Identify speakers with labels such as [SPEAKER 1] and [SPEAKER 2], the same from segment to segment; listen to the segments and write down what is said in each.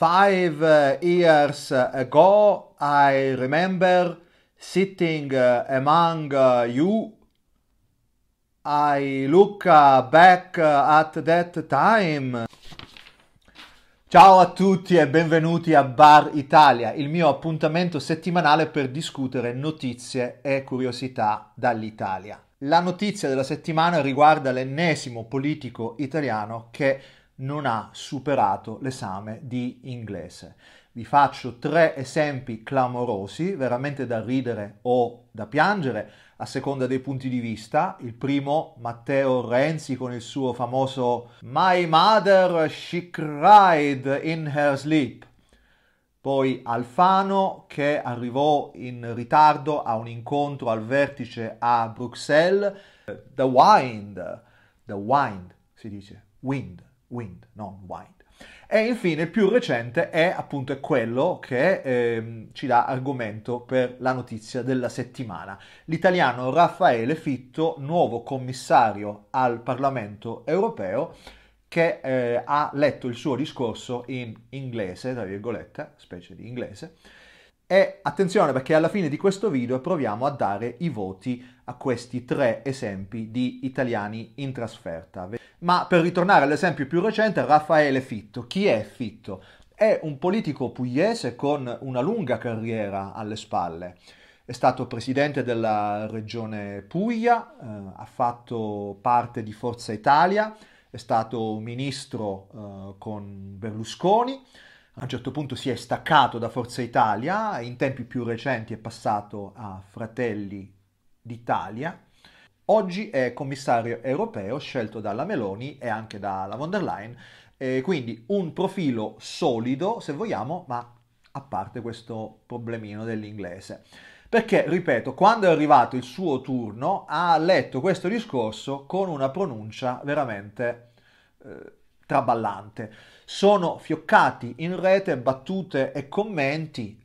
[SPEAKER 1] Five uh, years ago, I remember sitting uh, among uh, you. I look back at that time. Ciao a tutti e benvenuti a Bar Italia, il mio appuntamento settimanale per discutere notizie e curiosità dall'Italia. La notizia della settimana riguarda l'ennesimo politico italiano che non ha superato l'esame di inglese. Vi faccio tre esempi clamorosi, veramente da ridere o da piangere, a seconda dei punti di vista. Il primo, Matteo Renzi con il suo famoso My mother, she cried in her sleep. Poi Alfano che arrivò in ritardo a un incontro al vertice a Bruxelles. The Wind, The Wind si dice, Wind Wind, non Wind. E infine il più recente è appunto quello che ehm, ci dà argomento per la notizia della settimana. L'italiano Raffaele Fitto, nuovo commissario al Parlamento europeo, che eh, ha letto il suo discorso in inglese, tra virgolette, specie di inglese, e attenzione perché alla fine di questo video proviamo a dare i voti a questi tre esempi di italiani in trasferta. Ma per ritornare all'esempio più recente, Raffaele Fitto. Chi è Fitto? È un politico pugliese con una lunga carriera alle spalle. È stato presidente della regione Puglia, eh, ha fatto parte di Forza Italia, è stato ministro eh, con Berlusconi, a un certo punto si è staccato da Forza Italia, in tempi più recenti è passato a Fratelli d'Italia. Oggi è commissario europeo scelto dalla Meloni e anche dalla von der Leyen, eh, quindi un profilo solido, se vogliamo, ma a parte questo problemino dell'inglese. Perché, ripeto, quando è arrivato il suo turno ha letto questo discorso con una pronuncia veramente eh, traballante. Sono fioccati in rete battute e commenti.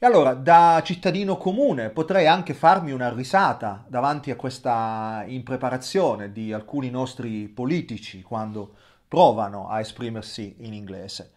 [SPEAKER 1] E allora, da cittadino comune, potrei anche farmi una risata davanti a questa impreparazione di alcuni nostri politici quando provano a esprimersi in inglese.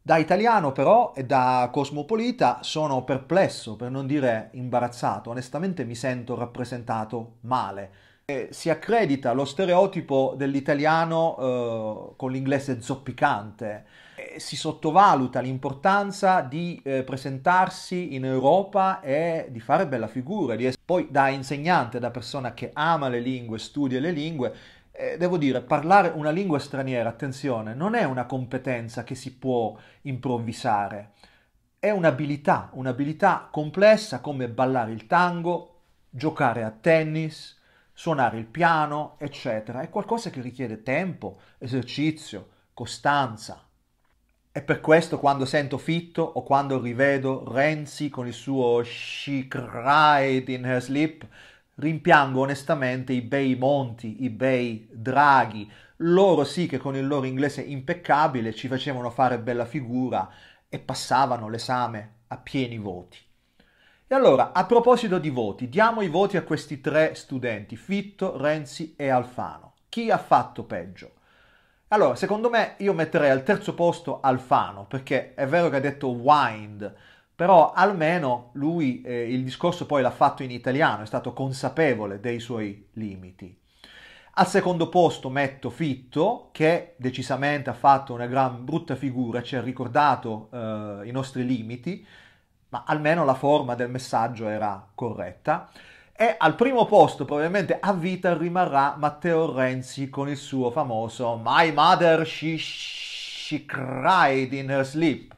[SPEAKER 1] Da italiano però e da cosmopolita sono perplesso, per non dire imbarazzato, onestamente mi sento rappresentato male eh, si accredita lo stereotipo dell'italiano eh, con l'inglese zoppicante, eh, si sottovaluta l'importanza di eh, presentarsi in Europa e di fare bella figura, di essere poi da insegnante, da persona che ama le lingue, studia le lingue, eh, devo dire, parlare una lingua straniera, attenzione, non è una competenza che si può improvvisare, è un'abilità, un'abilità complessa come ballare il tango, giocare a tennis, suonare il piano, eccetera, è qualcosa che richiede tempo, esercizio, costanza. E per questo quando sento Fitto o quando rivedo Renzi con il suo She cried in her sleep, rimpiango onestamente i bei Monti, i bei Draghi, loro sì che con il loro inglese impeccabile ci facevano fare bella figura e passavano l'esame a pieni voti. E allora, a proposito di voti, diamo i voti a questi tre studenti, Fitto, Renzi e Alfano. Chi ha fatto peggio? Allora, secondo me io metterei al terzo posto Alfano, perché è vero che ha detto wind, però almeno lui eh, il discorso poi l'ha fatto in italiano, è stato consapevole dei suoi limiti. Al secondo posto metto Fitto, che decisamente ha fatto una gran brutta figura, ci ha ricordato eh, i nostri limiti, ma almeno la forma del messaggio era corretta. E al primo posto, probabilmente a vita, rimarrà Matteo Renzi con il suo famoso My mother she, she cried in her sleep.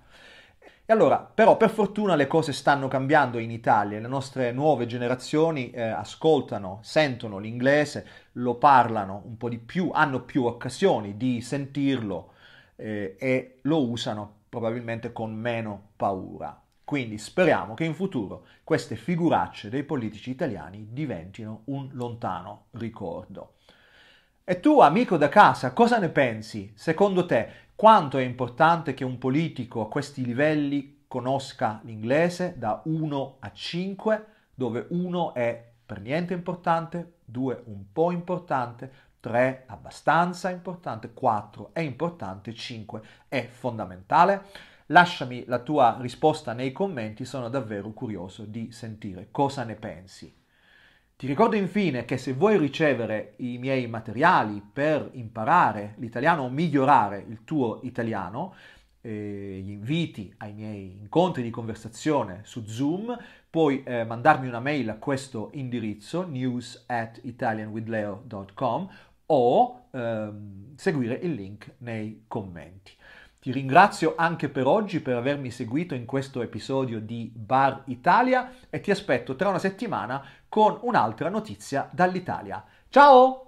[SPEAKER 1] E allora, però per fortuna le cose stanno cambiando in Italia, le nostre nuove generazioni eh, ascoltano, sentono l'inglese, lo parlano un po' di più, hanno più occasioni di sentirlo eh, e lo usano probabilmente con meno paura. Quindi speriamo che in futuro queste figuracce dei politici italiani diventino un lontano ricordo. E tu, amico da casa, cosa ne pensi? Secondo te, quanto è importante che un politico a questi livelli conosca l'inglese da 1 a 5, dove 1 è per niente importante, 2 un po' importante, 3 abbastanza importante, 4 è importante, 5 è fondamentale? Lasciami la tua risposta nei commenti, sono davvero curioso di sentire cosa ne pensi. Ti ricordo infine che se vuoi ricevere i miei materiali per imparare l'italiano o migliorare il tuo italiano, eh, gli inviti ai miei incontri di conversazione su Zoom, puoi eh, mandarmi una mail a questo indirizzo news at italianwithleo.com o ehm, seguire il link nei commenti. Ti ringrazio anche per oggi per avermi seguito in questo episodio di Bar Italia e ti aspetto tra una settimana con un'altra notizia dall'Italia. Ciao!